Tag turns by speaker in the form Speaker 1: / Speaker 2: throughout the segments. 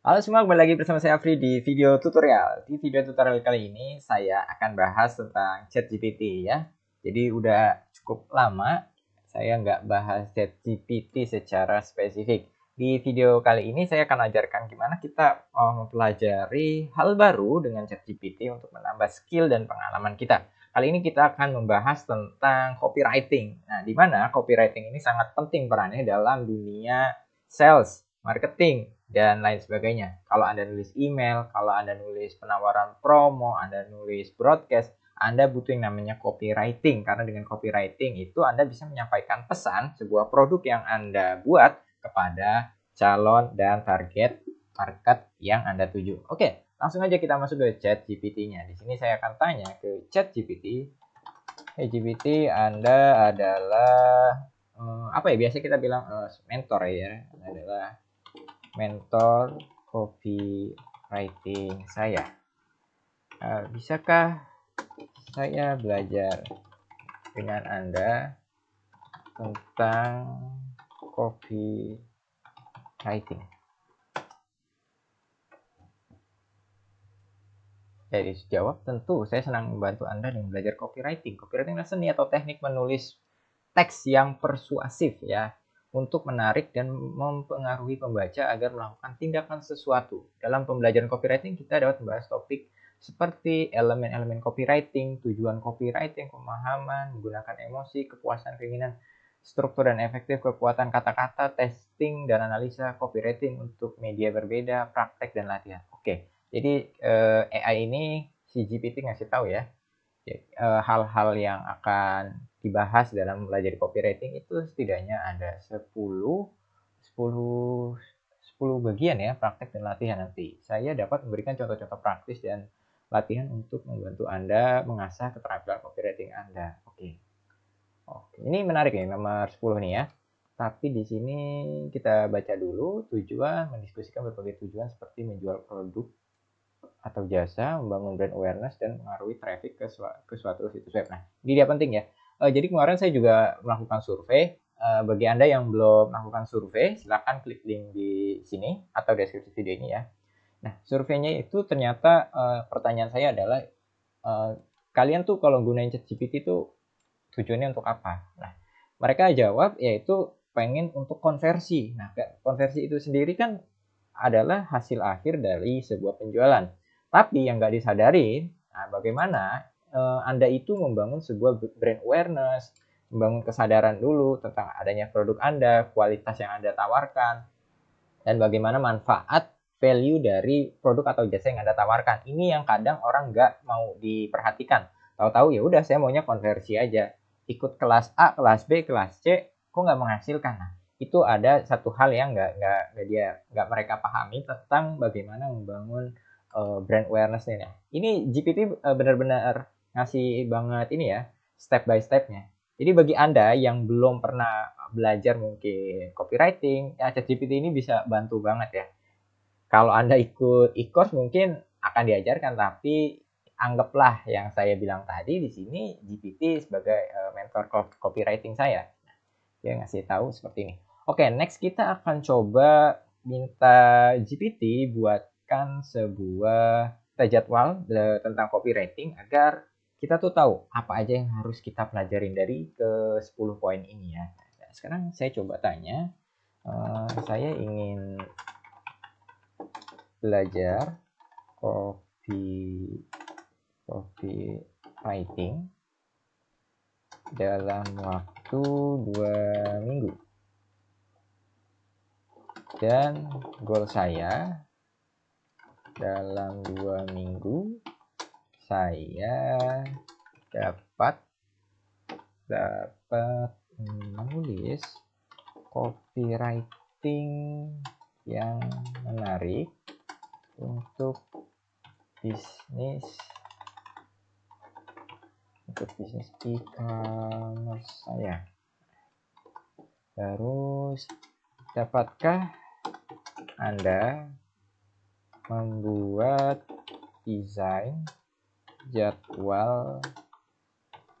Speaker 1: Halo semua, kembali lagi bersama saya Afri di video tutorial. Di video tutorial kali ini saya akan bahas tentang Chat GPT ya. Jadi udah cukup lama saya nggak bahas Chat GPT secara spesifik. Di video kali ini saya akan ajarkan gimana kita eh, mempelajari hal baru dengan Chat GPT untuk menambah skill dan pengalaman kita. Kali ini kita akan membahas tentang copywriting. Nah, di mana copywriting ini sangat penting perannya dalam dunia sales, marketing, dan lain sebagainya. Kalau Anda nulis email, kalau Anda nulis penawaran promo, Anda nulis broadcast, Anda butuh yang namanya copywriting karena dengan copywriting itu Anda bisa menyampaikan pesan sebuah produk yang Anda buat kepada calon dan target market yang Anda tuju. Oke, langsung aja kita masuk ke chat GPT-nya. Di sini saya akan tanya ke chat GPT. Hey GPT, Anda adalah hmm, apa ya biasa kita bilang uh, mentor ya adalah mentor copywriting saya. Uh, bisakah saya belajar dengan Anda tentang copywriting? Dari jawab tentu saya senang membantu Anda dengan belajar copywriting. Copywriting adalah seni atau teknik menulis teks yang persuasif ya untuk menarik dan mempengaruhi pembaca agar melakukan tindakan sesuatu. Dalam pembelajaran copywriting kita dapat membahas topik seperti elemen-elemen copywriting, tujuan copywriting, pemahaman, menggunakan emosi, kepuasan, keinginan, struktur dan efektif, kekuatan kata-kata, testing dan analisa copywriting untuk media berbeda, praktek dan latihan. Oke, jadi eh, AI ini CGPT ngasih tahu ya Ya, eh, hal-hal yang akan dibahas dalam belajar copywriting itu setidaknya ada 10 10 10 bagian ya praktek dan latihan nanti. Saya dapat memberikan contoh-contoh praktis dan latihan untuk membantu Anda mengasah keterampilan copywriting Anda. Oke. Oke, ini menarik ya nomor 10 nih ya. Tapi di sini kita baca dulu tujuan mendiskusikan berbagai tujuan seperti menjual produk atau jasa, membangun brand awareness dan mengaruhi traffic ke, su ke suatu situs web. Nah, ini dia penting ya. E, jadi kemarin saya juga melakukan survei. E, bagi Anda yang belum melakukan survei, silahkan klik link di sini atau deskripsi video ini ya. Nah, surveinya itu ternyata e, pertanyaan saya adalah e, kalian tuh kalau gunain GPT itu tujuannya untuk apa? Nah, mereka jawab yaitu pengen untuk konversi. Nah, konversi itu sendiri kan adalah hasil akhir dari sebuah penjualan. Tapi yang nggak disadari, nah bagaimana uh, Anda itu membangun sebuah brand awareness, membangun kesadaran dulu tentang adanya produk Anda, kualitas yang Anda tawarkan, dan bagaimana manfaat value dari produk atau jasa yang Anda tawarkan. Ini yang kadang orang nggak mau diperhatikan. Tahu-tahu ya udah saya maunya konversi aja. Ikut kelas A, kelas B, kelas C, kok nggak menghasilkan? Nah, itu ada satu hal yang nggak nggak dia nggak mereka pahami tentang bagaimana membangun uh, brand awareness ini. Ini GPT uh, eh, benar-benar ngasih banget ini ya step by stepnya. Jadi bagi anda yang belum pernah belajar mungkin copywriting, ya GPT ini bisa bantu banget ya. Kalau anda ikut e-course mungkin akan diajarkan, tapi anggaplah yang saya bilang tadi di sini GPT sebagai uh, mentor copywriting saya. Dia ngasih tahu seperti ini. Oke, okay, next kita akan coba minta GPT buatkan sebuah jadwal eh, tentang copywriting agar kita tuh tahu apa aja yang harus kita pelajarin dari ke 10 poin ini ya. Nah, sekarang saya coba tanya, uh, saya ingin belajar copy copywriting dalam waktu dua minggu dan goal saya dalam dua minggu saya dapat dapat menulis copywriting yang menarik untuk bisnis untuk bisnis e-commerce saya terus dapatkah anda membuat desain jadwal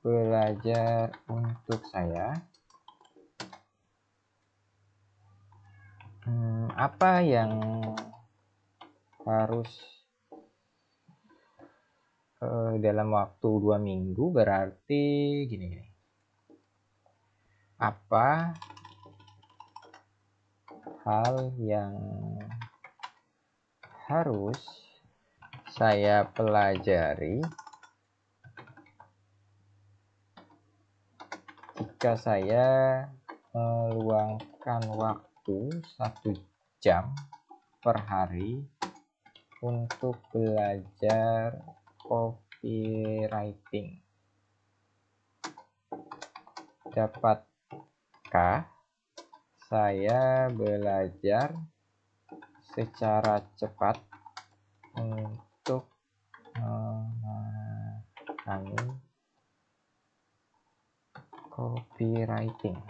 Speaker 1: belajar untuk saya. Hmm, apa yang harus eh, dalam waktu dua minggu berarti gini gini apa hal yang harus saya pelajari jika saya meluangkan waktu satu jam per hari untuk belajar copywriting dapatkah saya belajar secara cepat untuk memahami copywriting.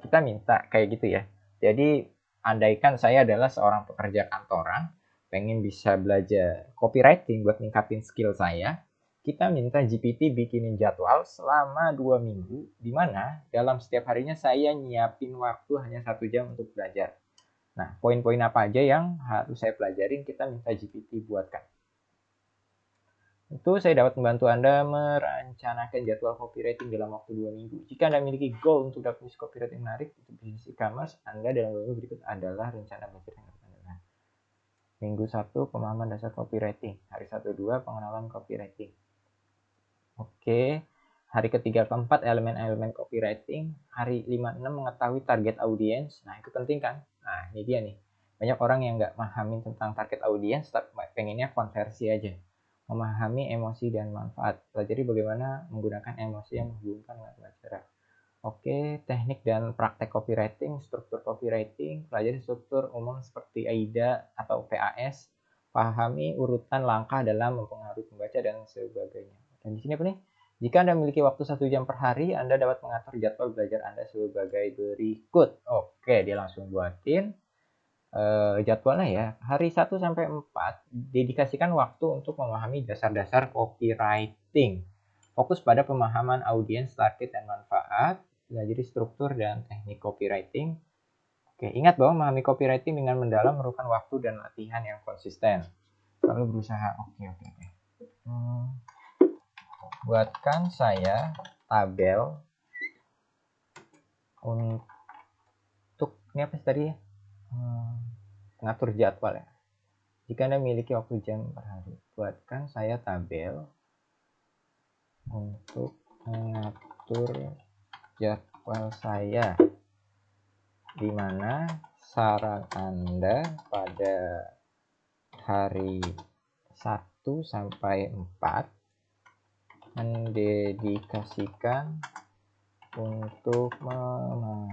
Speaker 1: Kita minta kayak gitu ya. Jadi andaikan saya adalah seorang pekerja kantoran, pengen bisa belajar copywriting buat ningkatin skill saya, kita minta GPT bikinin jadwal selama dua minggu, di mana dalam setiap harinya saya nyiapin waktu hanya satu jam untuk belajar. Nah, poin-poin apa aja yang harus saya pelajarin kita minta GPT buatkan. Itu saya dapat membantu Anda merencanakan jadwal copywriting dalam waktu dua minggu. Jika Anda memiliki goal untuk dapat bisnis copywriting menarik, untuk bisnis e-commerce, Anda dalam minggu berikut adalah rencana belajar yang Minggu 1 pemahaman dasar copywriting, hari 1 2 pengenalan copywriting, Oke, hari ketiga keempat elemen-elemen copywriting, hari 56 mengetahui target audiens. Nah, itu penting kan? Nah, ini dia nih. Banyak orang yang nggak memahami tentang target audiens, tapi pengennya konversi aja. Memahami emosi dan manfaat. Pelajari bagaimana menggunakan emosi yang menghubungkan dengan pelajar. Oke, teknik dan praktek copywriting, struktur copywriting, pelajari struktur umum seperti AIDA atau PAS, pahami urutan langkah dalam mempengaruhi pembaca dan sebagainya. Dan di sini apa nih? Jika Anda memiliki waktu satu jam per hari, Anda dapat mengatur jadwal belajar Anda sebagai berikut. Oke, dia langsung buatin uh, jadwalnya ya. Hari 1 sampai 4 dedikasikan waktu untuk memahami dasar-dasar copywriting. Fokus pada pemahaman audiens, target, dan manfaat. Belajar struktur dan teknik copywriting. Oke, ingat bahwa memahami copywriting dengan mendalam merupakan waktu dan latihan yang konsisten. Lalu berusaha. Oke, oke, oke. Hmm buatkan saya tabel untuk ini apa sih tadi hmm, jadwal ya jika Anda memiliki waktu jam per hari, buatkan saya tabel untuk mengatur jadwal saya, di mana saran Anda pada hari 1 sampai 4 mendedikasikan untuk memahami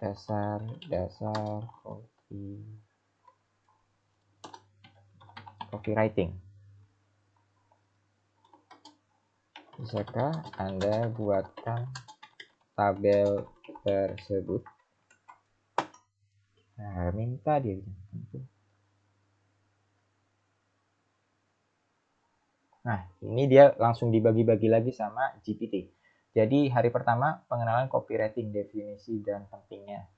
Speaker 1: dasar-dasar copy copywriting. Bisakah Anda buatkan tabel tersebut? Nah, minta dia untuk Nah, ini dia langsung dibagi-bagi lagi sama GPT. Jadi hari pertama pengenalan copywriting, definisi dan pentingnya.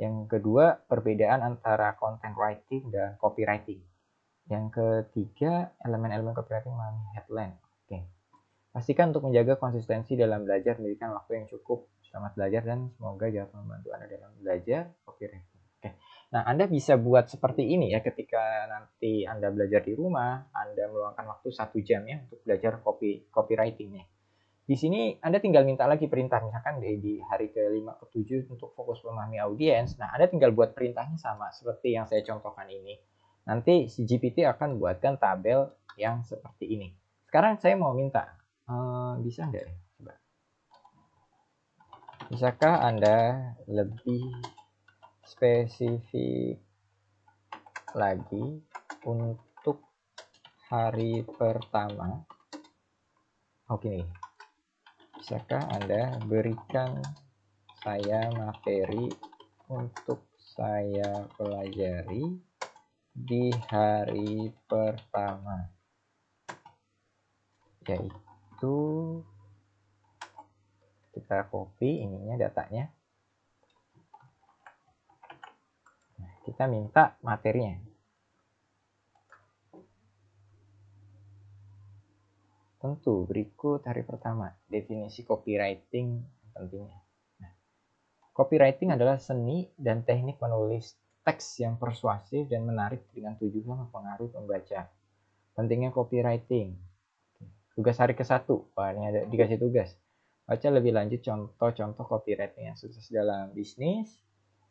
Speaker 1: Yang kedua, perbedaan antara content writing dan copywriting. Yang ketiga, elemen-elemen copywriting memahami headline. Oke. Pastikan untuk menjaga konsistensi dalam belajar, berikan waktu yang cukup. Selamat belajar dan semoga jawaban membantu Anda dalam belajar copywriting. Nah, Anda bisa buat seperti ini ya ketika nanti Anda belajar di rumah, Anda meluangkan waktu satu jam ya untuk belajar copy copywriting nya Di sini Anda tinggal minta lagi perintah, misalkan di, hari ke-5 ke-7 untuk fokus memahami audiens. Nah, Anda tinggal buat perintahnya sama seperti yang saya contohkan ini. Nanti si GPT akan buatkan tabel yang seperti ini. Sekarang saya mau minta, uh, bisa nggak? Ya? Coba. Bisakah Anda lebih spesifik lagi untuk hari pertama oke nih bisakah anda berikan saya materi untuk saya pelajari di hari pertama yaitu kita copy ininya datanya kita minta materinya. Tentu berikut hari pertama, definisi copywriting pentingnya. Nah, copywriting adalah seni dan teknik menulis teks yang persuasif dan menarik dengan tujuan mempengaruhi pembaca. Pentingnya copywriting. Tugas hari ke-1, ini ada dikasih tugas. Baca lebih lanjut contoh-contoh copywriting yang sukses dalam bisnis,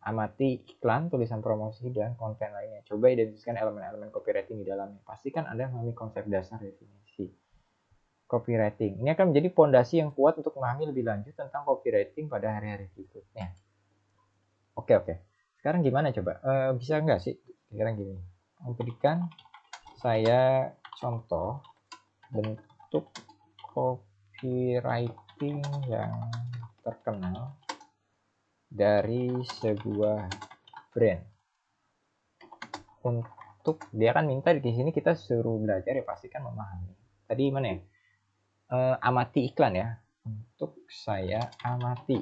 Speaker 1: Amati iklan, tulisan promosi, dan konten lainnya. Coba identifikasikan elemen-elemen copywriting di dalamnya. Pastikan Anda memahami konsep dasar definisi copywriting. Ini akan menjadi pondasi yang kuat untuk memahami lebih lanjut tentang copywriting pada hari-hari berikutnya. Oke, oke. Sekarang gimana coba? E, bisa nggak sih? Sekarang gini. Memberikan saya contoh bentuk copywriting yang terkenal dari sebuah brand untuk dia kan minta di sini kita suruh belajar ya pastikan memahami tadi mana ya e, amati iklan ya untuk saya amati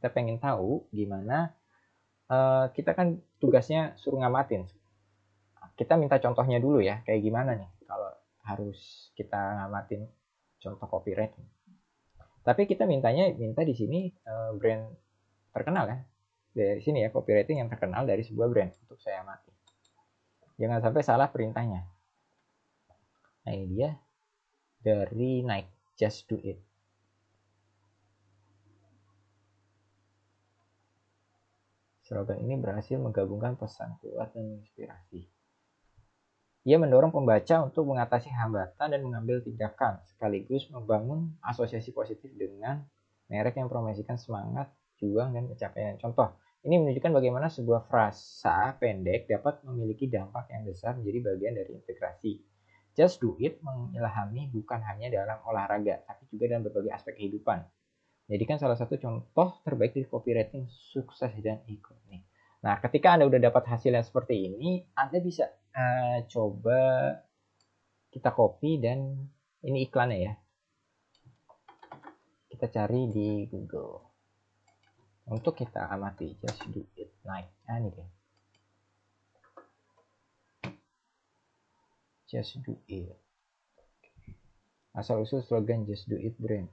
Speaker 1: kita pengen tahu gimana e, kita kan tugasnya suruh ngamatin kita minta contohnya dulu ya kayak gimana nih kalau harus kita ngamatin contoh copyright tapi kita mintanya minta di sini eh, brand terkenal ya dari sini ya copywriting yang terkenal dari sebuah brand untuk saya mati jangan sampai salah perintahnya nah ini dia dari Nike just do it slogan ini berhasil menggabungkan pesan kuat dan inspirasi ia mendorong pembaca untuk mengatasi hambatan dan mengambil tindakan, sekaligus membangun asosiasi positif dengan merek yang promosikan semangat juang, dan pencapaian. Contoh, ini menunjukkan bagaimana sebuah frasa pendek dapat memiliki dampak yang besar menjadi bagian dari integrasi. Just do it mengilhami bukan hanya dalam olahraga, tapi juga dalam berbagai aspek kehidupan. Jadi kan salah satu contoh terbaik dari copywriting sukses dan ikonik. Nah, ketika Anda sudah dapat hasil yang seperti ini, Anda bisa uh, coba kita copy dan ini iklannya ya. Kita cari di Google untuk kita amati just do it like anything just do it asal usul slogan just do it brand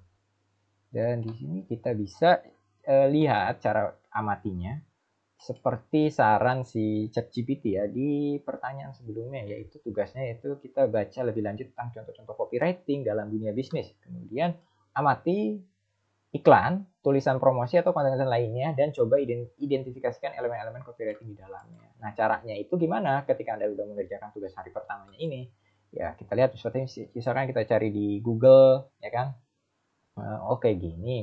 Speaker 1: dan di sini kita bisa uh, lihat cara amatinya seperti saran si ChatGPT ya di pertanyaan sebelumnya yaitu tugasnya yaitu kita baca lebih lanjut tentang contoh-contoh copywriting dalam dunia bisnis kemudian amati iklan, tulisan promosi atau konten-konten lainnya dan coba identifikasikan elemen-elemen copywriting di dalamnya. Nah, caranya itu gimana ketika Anda sudah mengerjakan tugas hari pertamanya ini? Ya, kita lihat seperti misalkan kita cari di Google, ya kan? Oke, eh, okay, oh, gini.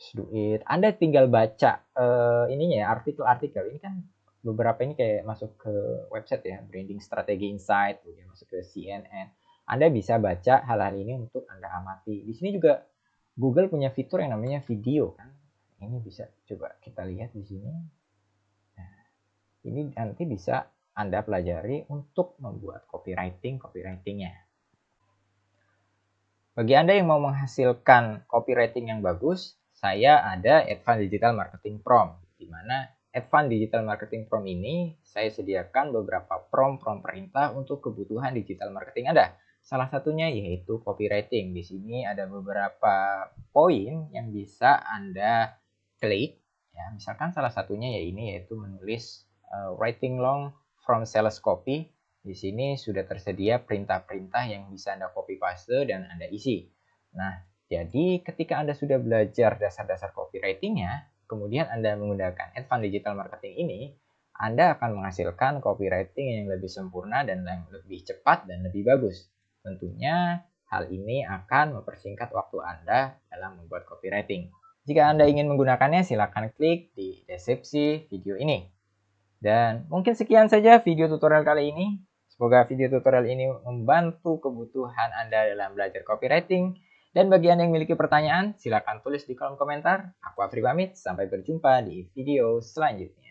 Speaker 1: sedikit Anda tinggal baca uh, ininya ya, artikel-artikel. Ini kan beberapa ini kayak masuk ke website ya, branding strategi insight, ya masuk ke CNN. Anda bisa baca hal-hal ini untuk Anda amati. Di sini juga Google punya fitur yang namanya video kan. Ini bisa coba kita lihat di sini. Nah, ini nanti bisa Anda pelajari untuk membuat copywriting copywritingnya. Bagi Anda yang mau menghasilkan copywriting yang bagus, saya ada Advanced Digital Marketing Prom, di mana Advanced Digital Marketing Prom ini saya sediakan beberapa prom-prom perintah untuk kebutuhan digital marketing Anda Salah satunya yaitu copywriting. Di sini ada beberapa poin yang bisa Anda klik. Ya, misalkan salah satunya ya ini yaitu menulis uh, writing long from sales copy. Di sini sudah tersedia perintah-perintah yang bisa Anda copy paste dan Anda isi. Nah, jadi ketika Anda sudah belajar dasar-dasar copywritingnya, kemudian Anda menggunakan Advanced Digital Marketing ini, Anda akan menghasilkan copywriting yang lebih sempurna dan yang lebih cepat dan lebih bagus. Tentunya hal ini akan mempersingkat waktu Anda dalam membuat copywriting. Jika Anda ingin menggunakannya, silakan klik di deskripsi video ini. Dan mungkin sekian saja video tutorial kali ini. Semoga video tutorial ini membantu kebutuhan Anda dalam belajar copywriting. Dan bagi Anda yang memiliki pertanyaan, silakan tulis di kolom komentar. Aku Afri pamit, sampai berjumpa di video selanjutnya.